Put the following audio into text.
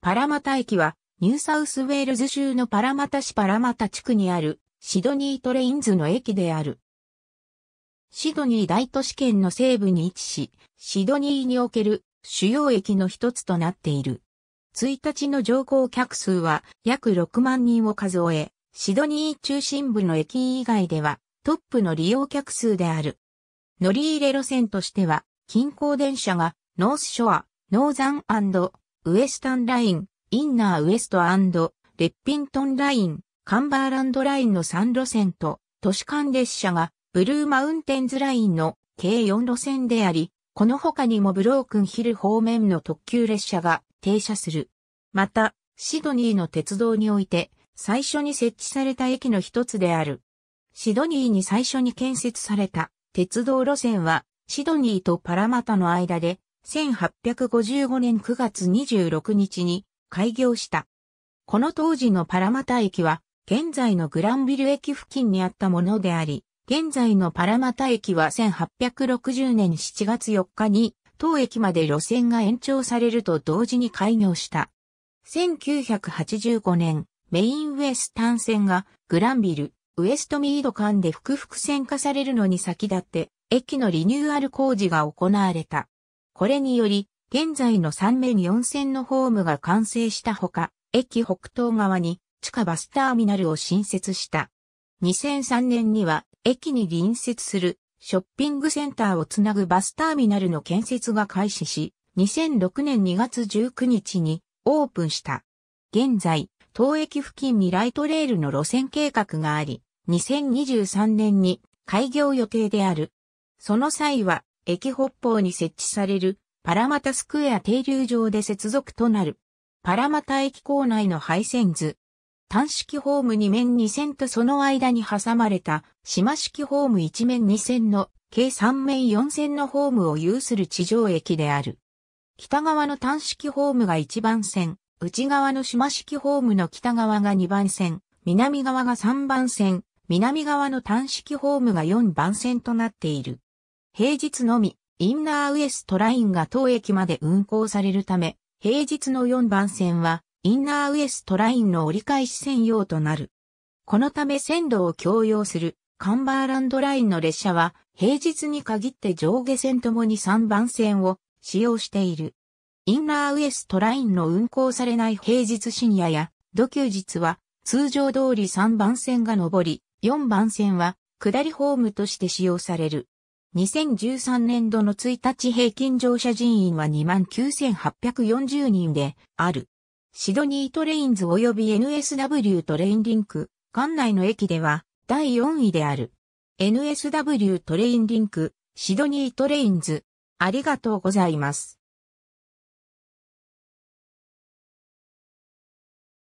パラマタ駅は、ニューサウスウェールズ州のパラマタ市パラマタ地区にある、シドニートレインズの駅である。シドニー大都市圏の西部に位置し、シドニーにおける主要駅の一つとなっている。1日の乗降客数は約6万人を数え、シドニー中心部の駅以外ではトップの利用客数である。乗り入れ路線としては、近郊電車がノースショア、ノーザンウエスタンライン、インナーウエストレッピントンライン、カンバーランドラインの3路線と、都市間列車がブルーマウンテンズラインの計4路線であり、この他にもブロークンヒル方面の特急列車が停車する。また、シドニーの鉄道において、最初に設置された駅の一つである。シドニーに最初に建設された鉄道路線は、シドニーとパラマタの間で1855年9月26日に開業した。この当時のパラマタ駅は、現在のグランビル駅付近にあったものであり、現在のパラマタ駅は1860年7月4日に、当駅まで路線が延長されると同時に開業した。1985年、メインウエスタン線がグランビル、ウエストミード間で複々線化されるのに先立って、駅のリニューアル工事が行われた。これにより、現在の3面4線のホームが完成したほか、駅北東側に地下バスターミナルを新設した。2003年には、駅に隣接するショッピングセンターをつなぐバスターミナルの建設が開始し、2006年2月19日にオープンした。現在、当駅付近にライトレールの路線計画があり、2023年に開業予定である。その際は、駅北方に設置されるパラマタスクエア停留場で接続となる。パラマタ駅構内の配線図。単式ホーム2面2線とその間に挟まれた島式ホーム1面2線の計3面4線のホームを有する地上駅である。北側の単式ホームが1番線、内側の島式ホームの北側が2番線、南側が3番線、南側の単式ホームが4番線となっている。平日のみ、インナーウエストラインが当駅まで運行されるため、平日の4番線は、インナーウエストラインの折り返し専用となる。このため線路を共用するカンバーランドラインの列車は平日に限って上下線ともに3番線を使用している。インナーウエストラインの運行されない平日深夜や土休日は通常通り3番線が上り、4番線は下りホームとして使用される。2013年度の1日平均乗車人員は29,840人である。シドニートレインズ及び NSW トレインリンク、館内の駅では第4位である。NSW トレインリンク、シドニートレインズ。ありがとうございます。